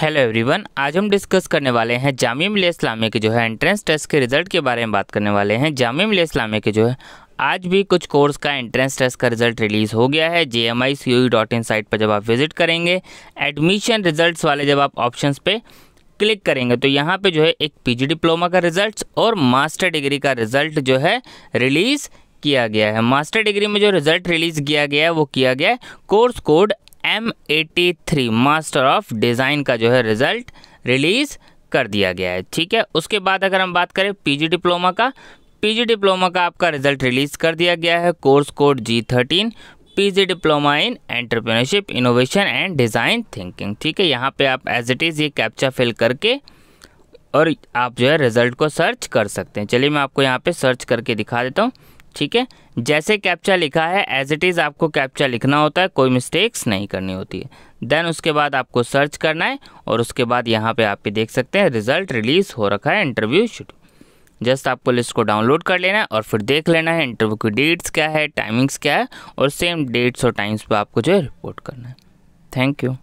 hello everyone आज हम discuss करने वाले हैं जामिया मिलिया इस्लामिया के जो है एंट्रेंस टेस्ट के रिजल्ट के बारे में बात करने वाले हैं जामिया मिलिया इस्लामिया के जो है आज भी कुछ कोर्स का एंट्रेंस टेस्ट का रिजल्ट रिलीज़ हो गया है J M I C U dot in site पर जब आप विजिट करेंगे एडमिशन रिज़ल्ट वाले जब आप ऑप्शन पर क्लिक करेंगे तो यहाँ पर जो है एक जी डिप्लोमा का रिजल्ट और मास्टर डिग्री का रिजल्ट जो है रिलीज़ किया गया है मास्टर डिग्री में जो रिजल्ट रिलीज़ किया गया है वो किया गया है course code M AT three master of design का जो है रिज़ल्ट रिलीज़ कर दिया गया है ठीक है उसके बाद अगर हम बात करें पीजी डिप्लोमा का पीजी डिप्लोमा का आपका रिजल्ट रिलीज़ कर दिया गया है course code G thirteen PG diploma in entrepreneurship innovation and design thinking ठीक है यहाँ पे आप एज इट इज़ ये कैप्चा फिल करके और आप जो है रिज़ल्ट को सर्च कर सकते हैं चलिए मैं आपको यहाँ पर सर्च करके दिखा देता हूँ ठीक है जैसे कैप्चा लिखा है एज इट इज़ आपको कैप्चा लिखना होता है कोई मिस्टेक्स नहीं करनी होती है देन उसके बाद आपको सर्च करना है और उसके बाद यहाँ पे आप भी देख सकते हैं रिजल्ट रिलीज़ हो रखा है इंटरव्यू शुड जस्ट आपको लिस्ट को डाउनलोड कर लेना है और फिर देख लेना है इंटरव्यू की डेट्स क्या है टाइमिंग्स क्या है और सेम डेट्स और टाइम्स पर आपको जो है रिपोर्ट करना है थैंक यू